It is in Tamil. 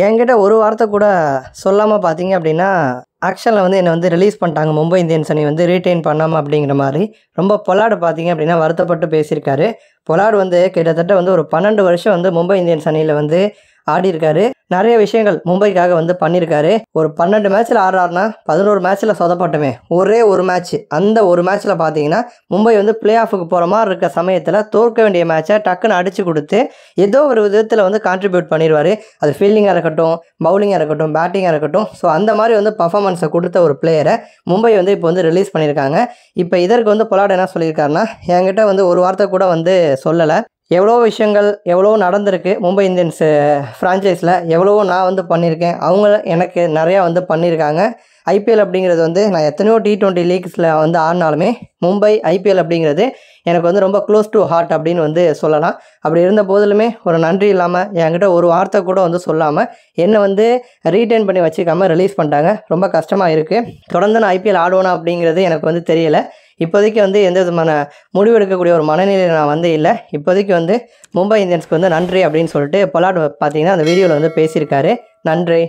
என்கிட்ட ஒரு வார்த்தை கூட சொல்லாமல் பார்த்தீங்க அப்படின்னா ஆக்ஷனில் வந்து என்னை வந்து ரிலீஸ் பண்ணிட்டாங்க மும்பை இந்தியன்ஸ் அணி வந்து ரீட்டைன் பண்ணாமல் அப்படிங்கிற மாதிரி ரொம்ப பொலாடு பார்த்தீங்க அப்படின்னா வருத்தப்பட்டு பேசியிருக்காரு பொலாடு வந்து கிட்டத்தட்ட வந்து ஒரு பன்னெண்டு வருஷம் வந்து மும்பை இந்தியன்ஸ் அணியில் வந்து ஆடி இருக்காரு நிறைய விஷயங்கள் மும்பைக்காக வந்து பண்ணியிருக்காரு ஒரு பன்னெண்டு மேட்ச்சில் ஆடுறாருனா பதினோரு மேட்ச்சில் சொதப்பட்டுமே ஒரே ஒரு மேட்ச் அந்த ஒரு மேட்ச்சில் பார்த்தீங்கன்னா மும்பை வந்து பிளே ஆஃபுக்கு போகிற மாதிரி இருக்க சமயத்தில் தோற்க வேண்டிய மேட்சை டக்குன்னு அடித்து கொடுத்து ஏதோ ஒரு விதத்தில் வந்து கான்ட்ரிபியூட் பண்ணிடுவார் அது ஃபீல்டிங்காக இருக்கட்டும் பவுலிங்காக இருக்கட்டும் பேட்டிங்காக இருக்கட்டும் ஸோ அந்த மாதிரி வந்து பர்ஃபார்மன்ஸை கொடுத்த ஒரு பிளேயரை மும்பை வந்து இப்போ வந்து ரிலீஸ் பண்ணியிருக்காங்க இப்போ இதற்கு வந்து பொலாட் என்ன சொல்லியிருக்காருன்னா என்கிட்ட வந்து ஒரு வார்த்தை கூட வந்து சொல்லலை எவ்வளோ விஷயங்கள் எவ்வளோ நடந்திருக்கு மும்பை இந்தியன்ஸு ஃப்ரான்ச்சைஸில் எவ்வளோ நான் வந்து பண்ணியிருக்கேன் அவங்க எனக்கு நிறையா வந்து பண்ணியிருக்காங்க ஐபிஎல் அப்படிங்கிறது வந்து நான் எத்தனையோ டி ட்வெண்ட்டி லீக்ஸில் வந்து ஆடினாலுமே மும்பை ஐபிஎல் அப்படிங்கிறது எனக்கு வந்து ரொம்ப க்ளோஸ் டு ஹார்ட் அப்படின்னு வந்து சொல்லலாம் அப்படி இருந்த போதிலுமே ஒரு நன்றி இல்லாமல் என்கிட்ட ஒரு வார்த்தை கூட வந்து சொல்லாமல் என்னை வந்து ரீட்டைன் பண்ணி வச்சுக்காமல் ரிலீஸ் பண்ணிட்டாங்க ரொம்ப கஷ்டமாக இருக்குது தொடர்ந்து நான் ஐபிஎல் ஆடுவேனா அப்படிங்கிறது எனக்கு வந்து தெரியலை இப்போதைக்கு வந்து எந்த விதமான முடிவு எடுக்கக்கூடிய ஒரு மனநிலை நான் வந்து இல்லை இப்போதைக்கு வந்து மும்பை இந்தியன்ஸ்க்கு வந்து நன்றி அப்படின்னு சொல்லிட்டு பொலாட் பார்த்தீங்கன்னா அந்த வீடியோவில் வந்து பேசியிருக்காரு நன்றி